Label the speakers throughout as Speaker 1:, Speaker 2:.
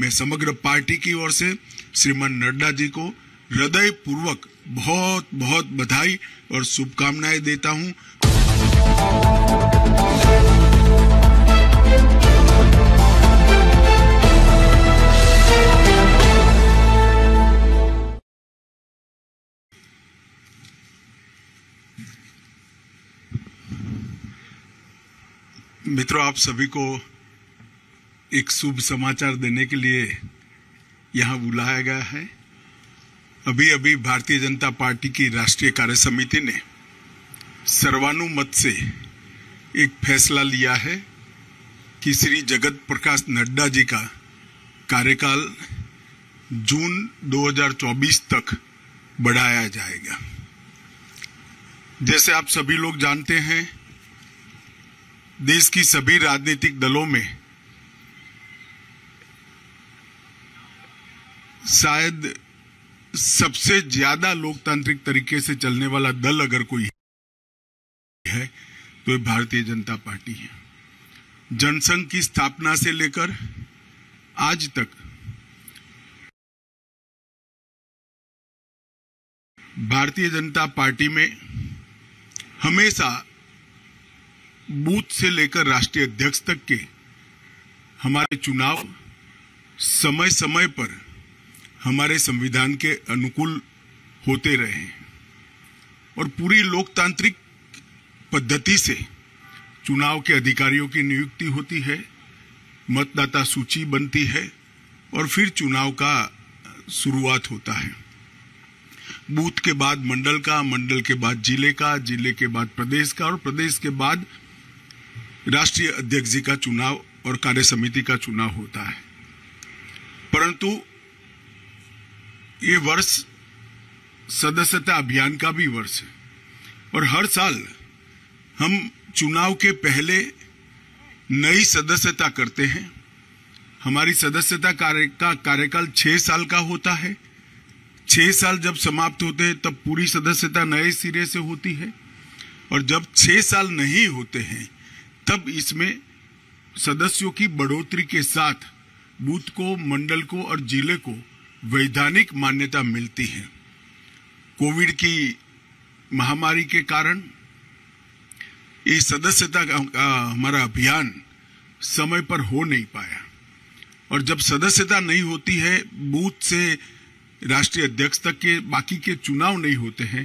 Speaker 1: मैं समग्र पार्टी की ओर से श्रीमान नड्डा जी को हृदय पूर्वक बहुत बहुत बधाई और शुभकामनाएं देता हूं मित्रों आप सभी को एक शुभ समाचार देने के लिए यहाँ बुलाया गया है अभी अभी भारतीय जनता पार्टी की राष्ट्रीय कार्य समिति ने सर्वानुमत से एक फैसला लिया है कि श्री जगत प्रकाश नड्डा जी का कार्यकाल जून 2024 तक बढ़ाया जाएगा जैसे आप सभी लोग जानते हैं देश की सभी राजनीतिक दलों में शायद सबसे ज्यादा लोकतांत्रिक तरीके से चलने वाला दल अगर कोई है तो भारतीय जनता पार्टी है जनसंघ की स्थापना से लेकर आज तक भारतीय जनता पार्टी में हमेशा बूथ से लेकर राष्ट्रीय अध्यक्ष तक के हमारे चुनाव समय समय पर हमारे संविधान के अनुकूल होते रहे और पूरी लोकतांत्रिक पद्धति से चुनाव के अधिकारियों की नियुक्ति होती है मतदाता सूची बनती है और फिर चुनाव का शुरुआत होता है बूथ के बाद मंडल का मंडल के बाद जिले का जिले के बाद प्रदेश का और प्रदेश के बाद राष्ट्रीय अध्यक्ष जी का चुनाव और कार्य समिति का चुनाव होता है परंतु ये वर्ष सदस्यता अभियान का भी वर्ष है और हर साल हम चुनाव के पहले नई सदस्यता करते हैं हमारी सदस्यता कार्य का कार्यकाल छह साल का होता है छह साल जब समाप्त होते हैं तब पूरी सदस्यता नए सिरे से होती है और जब छह साल नहीं होते हैं तब इसमें सदस्यों की बढ़ोतरी के साथ बूथ को मंडल को और जिले को वैधानिक मान्यता मिलती है कोविड की महामारी के कारण ये सदस्यता का हमारा अभियान समय पर हो नहीं पाया और जब सदस्यता नहीं होती है बूथ से राष्ट्रीय अध्यक्ष तक के बाकी के चुनाव नहीं होते हैं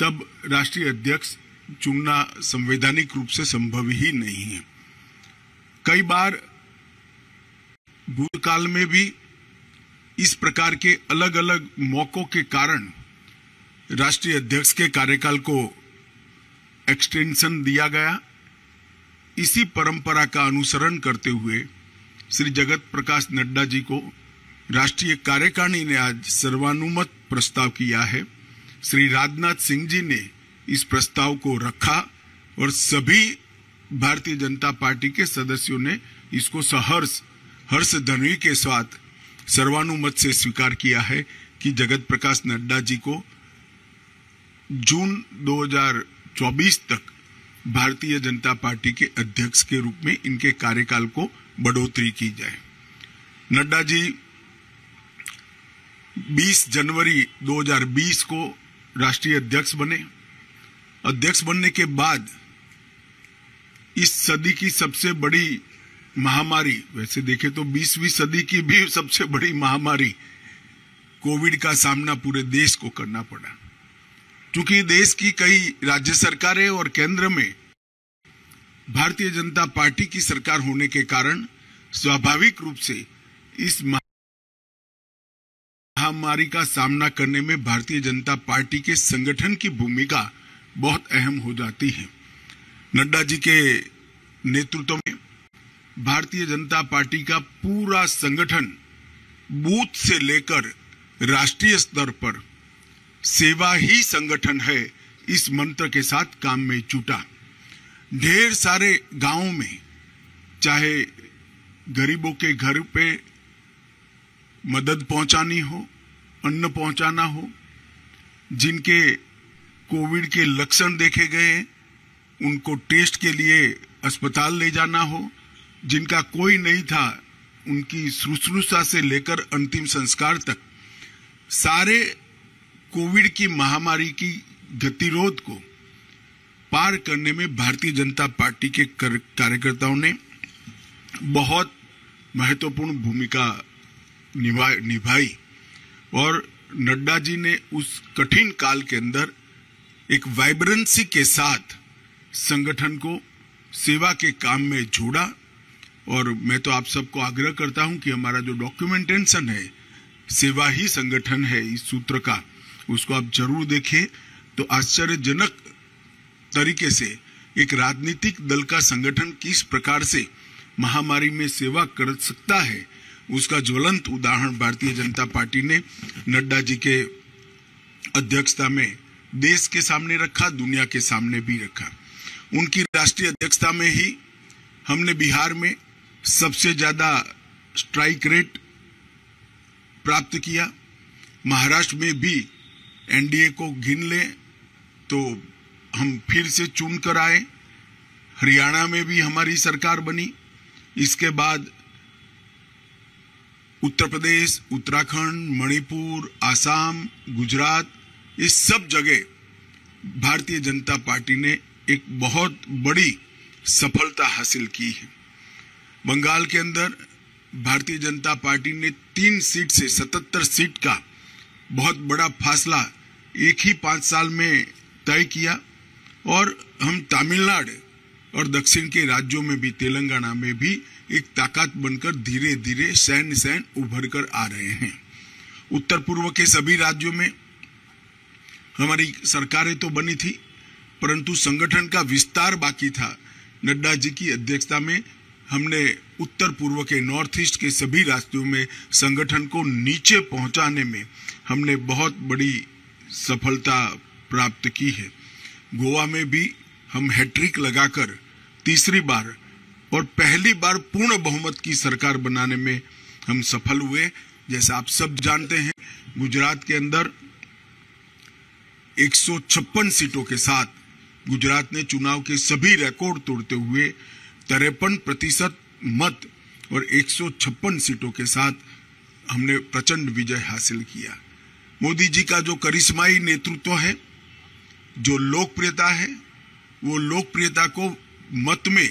Speaker 1: तब राष्ट्रीय अध्यक्ष चुनना संवैधानिक रूप से संभव ही नहीं है कई बार भूतकाल में भी इस प्रकार के अलग अलग मौकों के कारण राष्ट्रीय अध्यक्ष के कार्यकाल को एक्सटेंशन दिया गया इसी परंपरा का अनुसरण करते हुए श्री जगत प्रकाश नड्डा जी को राष्ट्रीय कार्यकारिणी ने आज सर्वानुमत प्रस्ताव किया है श्री राजनाथ सिंह जी ने इस प्रस्ताव को रखा और सभी भारतीय जनता पार्टी के सदस्यों ने इसको सहर्ष हर्ष धनवी के साथ सर्वानुमत से स्वीकार किया है कि जगत प्रकाश नड्डा जी को जून 2024 तक भारतीय जनता पार्टी के अध्यक्ष के रूप में इनके कार्यकाल को बढ़ोतरी की जाए नड्डा जी 20 जनवरी 2020 को राष्ट्रीय अध्यक्ष बने अध्यक्ष बनने के बाद इस सदी की सबसे बड़ी महामारी वैसे देखे तो 20वीं सदी की भी सबसे बड़ी महामारी कोविड का सामना पूरे देश को करना पड़ा क्योंकि देश की कई राज्य सरकारें और केंद्र में भारतीय जनता पार्टी की सरकार होने के कारण स्वाभाविक रूप से इस महामारी का सामना करने में भारतीय जनता पार्टी के संगठन की भूमिका बहुत अहम हो जाती है नड्डा जी के नेतृत्व में भारतीय जनता पार्टी का पूरा संगठन बूथ से लेकर राष्ट्रीय स्तर पर सेवा ही संगठन है इस मंत्र के साथ काम में जुटा ढेर सारे गांवों में चाहे गरीबों के घर पे मदद पहुंचानी हो अन्न पहुंचाना हो जिनके कोविड के लक्षण देखे गए उनको टेस्ट के लिए अस्पताल ले जाना हो जिनका कोई नहीं था उनकी शुश्रूषा से लेकर अंतिम संस्कार तक सारे कोविड की महामारी की गतिरोध को पार करने में भारतीय जनता पार्टी के कार्यकर्ताओं ने बहुत महत्वपूर्ण भूमिका निभाई और नड्डा जी ने उस कठिन काल के अंदर एक वाइब्रेंसी के साथ संगठन को सेवा के काम में जोड़ा और मैं तो आप सबको आग्रह करता हूं कि हमारा जो डॉक्यूमेंटेशन है सेवा ही संगठन है इस सूत्र का उसको आप जरूर देखें तो आश्चर्यजनक तरीके से एक राजनीतिक दल का संगठन किस प्रकार से महामारी में सेवा कर सकता है उसका ज्वलंत उदाहरण भारतीय जनता पार्टी ने नड्डा जी के अध्यक्षता में देश के सामने रखा दुनिया के सामने भी रखा उनकी राष्ट्रीय अध्यक्षता में ही हमने बिहार में सबसे ज्यादा स्ट्राइक रेट प्राप्त किया महाराष्ट्र में भी एनडीए को घिन ले तो हम फिर से चुन कर आए हरियाणा में भी हमारी सरकार बनी इसके बाद उत्तर प्रदेश उत्तराखंड मणिपुर आसाम गुजरात ये सब जगह भारतीय जनता पार्टी ने एक बहुत बड़ी सफलता हासिल की है बंगाल के अंदर भारतीय जनता पार्टी ने तीन सीट से 77 सीट का बहुत बड़ा फासला एक ही पाँच साल में तय किया और हम तमिलनाडु और दक्षिण के राज्यों में भी तेलंगाना में भी एक ताकत बनकर धीरे धीरे सैन्य सैन उभर कर आ रहे हैं उत्तर पूर्व के सभी राज्यों में हमारी सरकारें तो बनी थी परंतु संगठन का विस्तार बाकी था नड्डा जी की अध्यक्षता में हमने उत्तर पूर्व के नॉर्थ ईस्ट के सभी रास्तों में संगठन को नीचे पहुंचाने में हमने बहुत बड़ी सफलता प्राप्त की है गोवा में भी हम हैट्रिक लगाकर तीसरी बार और पहली बार पूर्ण बहुमत की सरकार बनाने में हम सफल हुए जैसा आप सब जानते हैं गुजरात के अंदर 156 सीटों के साथ गुजरात ने चुनाव के सभी रिकॉर्ड तोड़ते हुए तिरपन प्रतिशत मत और 156 सीटों के साथ हमने प्रचंड विजय हासिल किया मोदी जी का जो करिश्माई नेतृत्व है जो लोकप्रियता है वो लोकप्रियता को मत में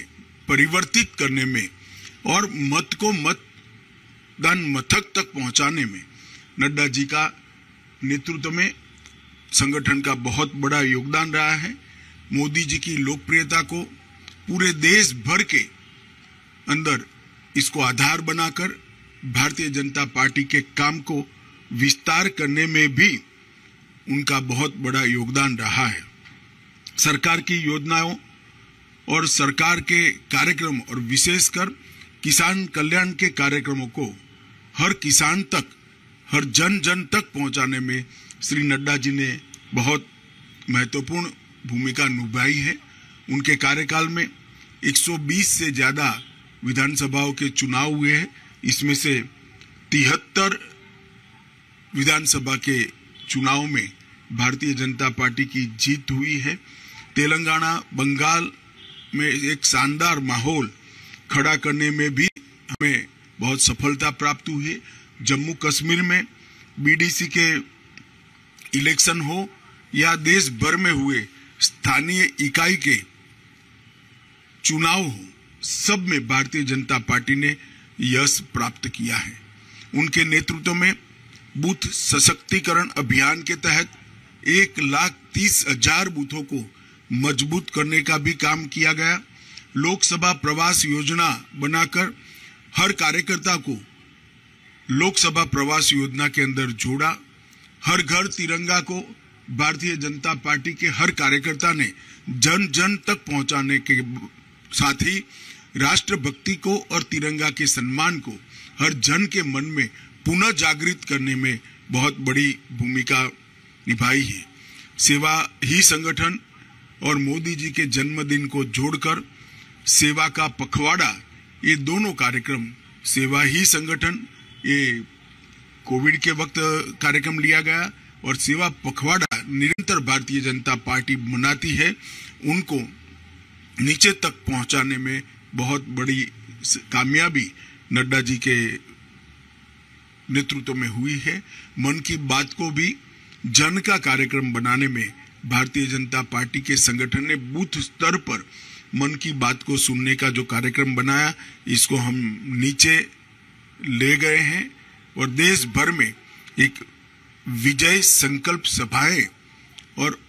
Speaker 1: परिवर्तित करने में और मत को मतदान मथक तक पहुंचाने में नड्डा जी का नेतृत्व में संगठन का बहुत बड़ा योगदान रहा है मोदी जी की लोकप्रियता को पूरे देश भर के अंदर इसको आधार बनाकर भारतीय जनता पार्टी के काम को विस्तार करने में भी उनका बहुत बड़ा योगदान रहा है सरकार की योजनाओं और सरकार के कार्यक्रम और विशेषकर किसान कल्याण के कार्यक्रमों को हर किसान तक हर जन जन तक पहुंचाने में श्री नड्डा जी ने बहुत महत्वपूर्ण भूमिका निभाई है उनके कार्यकाल में 120 से ज़्यादा विधानसभाओं के चुनाव हुए हैं इसमें से तिहत्तर विधानसभा के चुनाव में भारतीय जनता पार्टी की जीत हुई है तेलंगाना बंगाल में एक शानदार माहौल खड़ा करने में भी हमें बहुत सफलता प्राप्त हुई है जम्मू कश्मीर में बीडीसी के इलेक्शन हो या देश भर में हुए स्थानीय इकाई के चुनाव हो सब में भारतीय जनता पार्टी ने यश प्राप्त किया है उनके नेतृत्व में बूथ सशक्तिकरण अभियान के तहत एक लाख तीस हजार बूथों को मजबूत करने का भी काम किया गया लोकसभा प्रवास योजना बनाकर हर कार्यकर्ता को लोकसभा प्रवास योजना के अंदर जोड़ा हर घर तिरंगा को भारतीय जनता पार्टी के हर कार्यकर्ता ने जन जन तक पहुंचाने के साथ ही राष्ट्रभक्ति को और तिरंगा के सम्मान को हर जन के मन में पुनः जागृत करने में बहुत बड़ी भूमिका निभाई है सेवा ही संगठन और मोदी जी के जन्मदिन को जोड़कर सेवा का पखवाड़ा ये दोनों कार्यक्रम सेवा ही संगठन ये कोविड के वक्त कार्यक्रम लिया गया और सेवा पखवाड़ा निरंतर भारतीय जनता पार्टी मनाती है उनको नीचे तक पहुंचाने में बहुत बड़ी कामयाबी नड्डा जी के नेतृत्व में हुई है मन की बात को भी जन का कार्यक्रम बनाने में भारतीय जनता पार्टी के संगठन ने बूथ स्तर पर मन की बात को सुनने का जो कार्यक्रम बनाया इसको हम नीचे ले गए हैं और देश भर में एक विजय संकल्प सभाएं और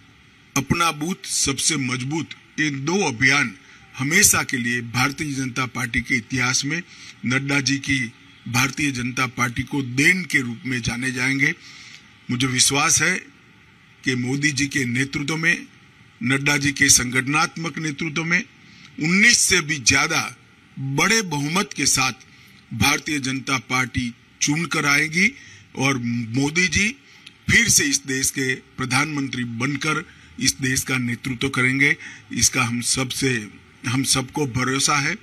Speaker 1: अपना बूथ सबसे मजबूत टेक दो अभियान हमेशा के लिए भारतीय जनता पार्टी के इतिहास में नड्डा जी की भारतीय जनता पार्टी को देन के रूप में जाने जाएंगे मुझे विश्वास है कि मोदी जी के नेतृत्व में नड्डा जी के संगठनात्मक नेतृत्व में 19 से भी ज्यादा बड़े बहुमत के साथ भारतीय जनता पार्टी चुन कर आएगी और मोदी जी फिर से इस देश के प्रधानमंत्री बनकर इस देश का नेतृत्व करेंगे इसका हम सब से हम सबको भरोसा है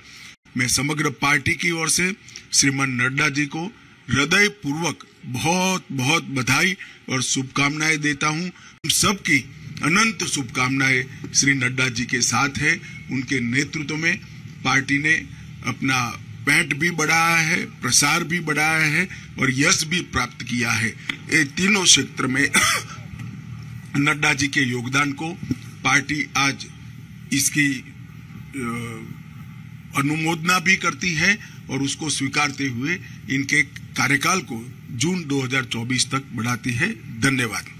Speaker 1: मैं समग्र पार्टी की ओर से श्रीमान नड्डा जी को हृदय पूर्वक बहुत बहुत बधाई और शुभकामनाएं देता हूँ हम सबकी अनंत शुभकामनाएं श्री नड्डा जी के साथ है उनके नेतृत्व में पार्टी ने अपना पैंट भी बढ़ाया है प्रसार भी बढ़ाया है और यश भी प्राप्त किया है ये तीनों क्षेत्र में नड्डा जी के योगदान को पार्टी आज इसकी अनुमोदना भी करती है और उसको स्वीकारते हुए इनके कार्यकाल को जून 2024 तक बढ़ाती है धन्यवाद